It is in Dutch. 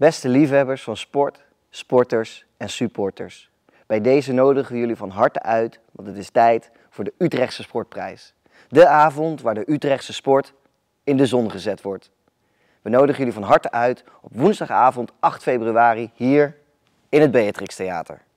Beste liefhebbers van sport, sporters en supporters. Bij deze nodigen we jullie van harte uit, want het is tijd voor de Utrechtse Sportprijs. De avond waar de Utrechtse sport in de zon gezet wordt. We nodigen jullie van harte uit op woensdagavond 8 februari hier in het Beatrix Theater.